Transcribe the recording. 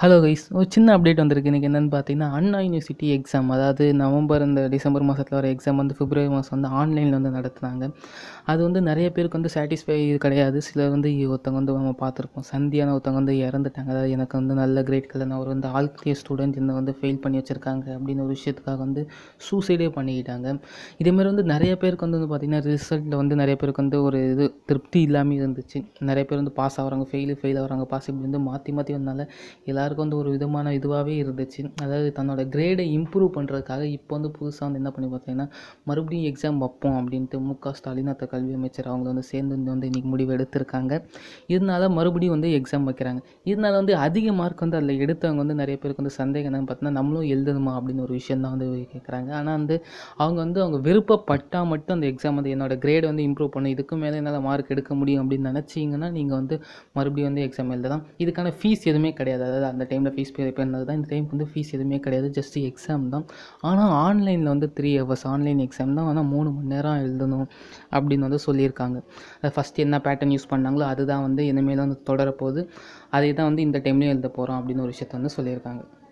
hello guys ஒரு சின்ன update வந்திருக்கு இன்றைக்கி என்னென்னு பார்த்தீங்கன்னா அண்ணா யூனிவர்சிட்டி எக்ஸாம் அதாவது நவம்பர் இந்த டிசம்பர் மாதத்தில் வர எக்ஸாம் வந்து பிப்ரவரி மாதம் வந்து ஆன்லைனில் வந்து நடத்துனாங்க அது வந்து நிறைய பேருக்கு வந்து சாட்டிஸ்ஃபை கிடையாது சிலர் வந்து ஒருத்தவங்க வந்து நம்ம பார்த்துருப்போம் சந்தியான ஒருத்தவங்க வந்து இறந்துட்டாங்க அதாவது எனக்கு வந்து நல்ல கிரேட் கல்யாணம் அவர் வந்து ஆல்கிய ஸ்டூடெண்ட் என்ன வந்து ஃபெயில் பண்ணி வச்சுருக்காங்க அப்படின்னு ஒரு விஷயத்துக்காக வந்து சூசைடே பண்ணிக்கிட்டாங்க இதேமாரி வந்து நிறைய பேருக்கு வந்து வந்து பார்த்திங்கன்னா ரிசல்ட்டில் வந்து நிறைய பேருக்கு வந்து ஒரு இது திருப்தி இல்லாமல் இருந்துச்சு நிறைய பேர் வந்து பாஸ் ஆகிறாங்க ஃபெயிலு ஃபெயில் ஆகிறாங்க பாஸ் இப்படி வந்து மாற்றி மாற்றி வந்தனால எல்லா எல்லாருக்கும் வந்து ஒரு விதமான இதுவாகவே இருந்துச்சு அதாவது தன்னோட கிரேடை இம்ப்ரூவ் பண்ணுறதுக்காக இப்போ வந்து புதுசாக வந்து என்ன பண்ணி பார்த்தீங்கன்னா மறுபடியும் எக்ஸாம் வைப்போம் அப்படின்ட்டு மு க ஸ்டாலின் அத்த கல்வி அமைச்சர் அவங்க வந்து சேர்ந்து வந்து இன்றைக்கி முடிவு எடுத்திருக்காங்க இதனால மறுபடியும் வந்து எக்ஸாம் வைக்கிறாங்க இதனால வந்து அதிக மார்க் வந்து அதில் எடுத்தவங்க வந்து நிறைய பேருக்கு வந்து சந்தேகம் என்னன்னு பார்த்தீங்கன்னா நம்மளும் எழுதணுமா அப்படின்னு ஒரு விஷயம் தான் வந்து கேட்குறாங்க ஆனால் வந்து அவங்க வந்து அவங்க விருப்பப்பட்டால் மட்டும் அந்த எக்ஸாம் வந்து என்னோடய கிரேடை வந்து இம்ப்ரூவ் பண்ணும் இதுக்கு மேலே என்னால் மார்க் எடுக்க முடியும் அப்படின்னு நினச்சிங்கன்னா நீங்கள் வந்து மறுபடியும் வந்து எக்ஸாம் எழுதலாம் இதுக்கான ஃபீஸ் எதுவுமே கிடையாது அதாவது அந்த டைமில் ஃபீஸ் பே பண்ணது தான் இந்த டைமுக்கு வந்து ஃபீஸ் எதுவுமே கிடையாது ஜஸ்ட்டு எக்ஸாம் தான் ஆனால் ஆன்லைனில் வந்து த்ரீ ஹவர்ஸ் ஆன்லைன் எக்ஸாம் தான் ஆனால் மூணு மணி நேரம் எழுதணும் அப்படின்னு வந்து சொல்லியிருக்காங்க அது ஃபஸ்ட்டு என்ன பேட்டர்ன் யூஸ் பண்ணாங்களோ அதுதான் வந்து இனிமேல் வந்து தொடரப்போகுது அதே தான் வந்து இந்த டைம்லேயும் எழுத போகிறோம் அப்படின்னு ஒரு விஷயத்த வந்து சொல்லியிருக்காங்க